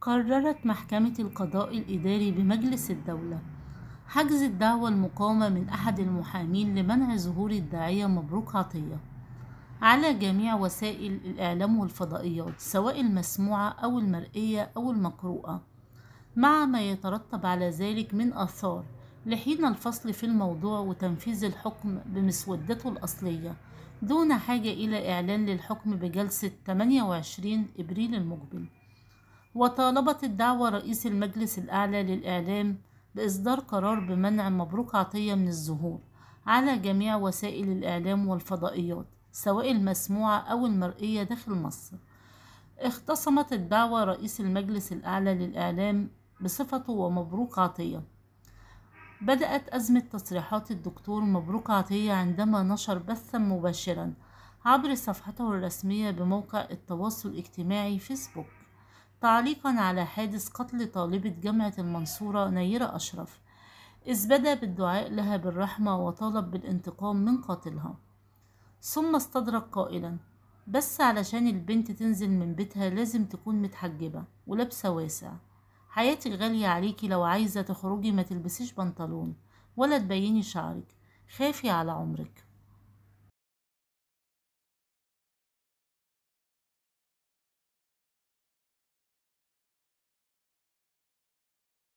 قررت محكمة القضاء الإداري بمجلس الدولة حجز الدعوة المقامة من أحد المحامين لمنع ظهور الداعية مبروك عطية على جميع وسائل الإعلام والفضائيات سواء المسموعة أو المرئية أو المقروءة مع ما يترتب على ذلك من آثار لحين الفصل في الموضوع وتنفيذ الحكم بمسودته الأصلية دون حاجة إلى إعلان للحكم بجلسة 28 إبريل المقبل وطالبت الدعوة رئيس المجلس الأعلى للإعلام بإصدار قرار بمنع مبروك عطية من الظهور على جميع وسائل الإعلام والفضائيات سواء المسموعة أو المرئية داخل مصر اختصمت الدعوة رئيس المجلس الأعلى للإعلام بصفته ومبروك عطية بدأت أزمة تصريحات الدكتور مبروك عطية عندما نشر بثا مباشرا عبر صفحته الرسمية بموقع التواصل الاجتماعي فيسبوك تعليقا على حادث قتل طالبة جامعة المنصورة نيرة أشرف إذ بدا بالدعاء لها بالرحمة وطلب بالانتقام من قاتلها ثم استدرك قائلا بس علشان البنت تنزل من بيتها لازم تكون متحجبة ولابسة واسع حياتي غالية عليكي لو عايزة تخرجي ما تلبسيش بنطلون ولا تبيني شعرك خافي على عمرك